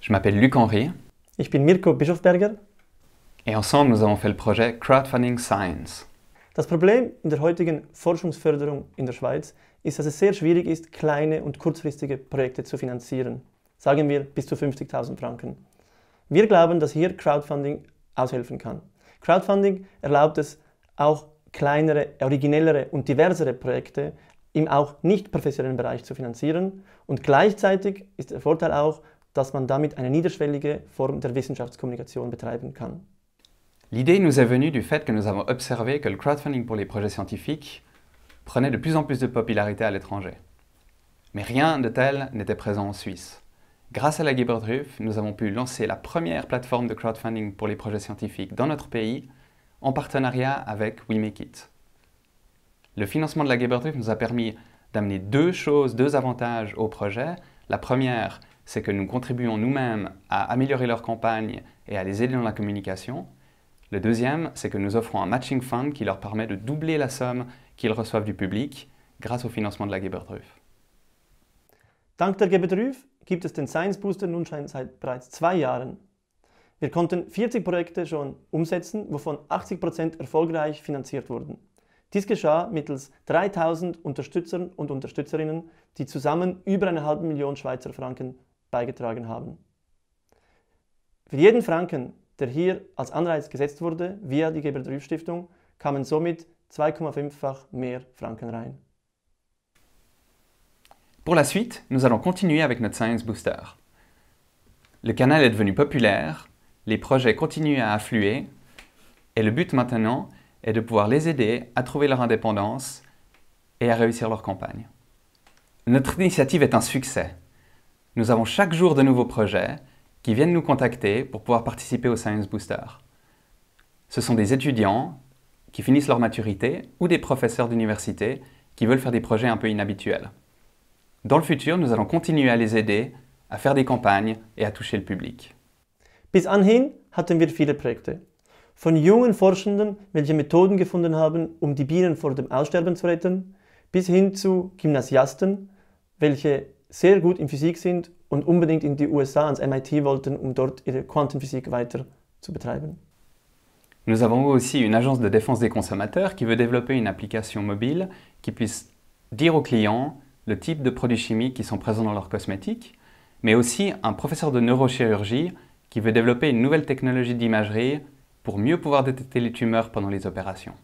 Je m'appelle Luc Henry. Ich bin Mirko Bischofberger. Et ensemble, nous avons fait le projet Crowdfunding Science. Das Problem in der heutigen Forschungsförderung in der Schweiz ist, dass es sehr schwierig ist, kleine und kurzfristige Projekte zu finanzieren. Sagen wir bis zu 50.000 Franken. Wir glauben, dass hier Crowdfunding aushelfen kann. Crowdfunding erlaubt es, auch kleinere, originellere und diversere Projekte im auch nicht professionellen Bereich zu finanzieren. Und gleichzeitig ist der Vorteil auch, dass man damit eine niederschwellige Form der Wissenschaftskommunikation betreiben kann. L'idée nous est venue du fait que nous avons observé que le crowdfunding pour les projets scientifiques prenait de plus en plus de popularité à l'étranger. Mais rien de tel n'était présent en Suisse. Grâce à la Gebertruf, nous avons pu lancer la première plateforme de crowdfunding pour les projets scientifiques dans notre pays en partenariat avec We Le financement de la Gebertruf nous a permis d'amener deux choses, deux avantages au projet. La première, c'est que nous contribuons nous-mêmes à améliorer leur campagne et à les aider dans la communication. Le deuxième, c'est que nous offrons un matching fund qui leur permet de doubler la somme qu'ils reçoivent du public grâce au financement de la Gebertruf. Dank der Gebertruf gibt es den Science Booster nun schon seit bereits zwei Jahren. Wir konnten 40 Projekte schon umsetzen, wovon 80% erfolgreich finanziert wurden. Dies geschah mittels 3000 Unterstützern und Unterstützerinnen, die zusammen über eine halbe Million Schweizer Franken beigetragen haben. Für jeden Franken, der hier als Anreiz gesetzt wurde, via die Geberdrüff-Stiftung, kamen somit 2,5-fach mehr Franken rein. Pour la suite, nous allons continuer avec notre Science Booster. Le canal est devenu populaire, les projets continuent à affluer, et le but maintenant est de pouvoir les aider à trouver leur indépendance et à réussir leur campagne. Notre initiative est un succès. Nous avons chaque jour de nouveaux projets qui viennent nous contacter pour pouvoir participer au Science Booster. Ce sont des étudiants qui finissent leur maturité ou des professeurs d'université qui veulent faire des projets un peu inhabituels. Dans le futur, nous allons continuer à les aider, à faire des campagnes et à toucher le public. Bis anhin hatten wir viele Projekte. Von jungen Forschenden, welche Methoden gefunden haben, um die Bienen vor dem Aussterben zu retten, bis hin zu Gymnasiasten, welche sehr gut in Physik sind und unbedingt in die USA ans MIT wollten, um dort ihre Quantenphysik weiter zu betreiben. Nous avons aussi une agence de défense des consommateurs qui veut développer une application mobile qui puisse dire aux clients le type de produits chimiques qui sont présents dans leurs cosmétiques, mais aussi un professeur de neurochirurgie qui veut développer une nouvelle technologie d'imagerie pour mieux pouvoir détecter les tumeurs pendant les opérations.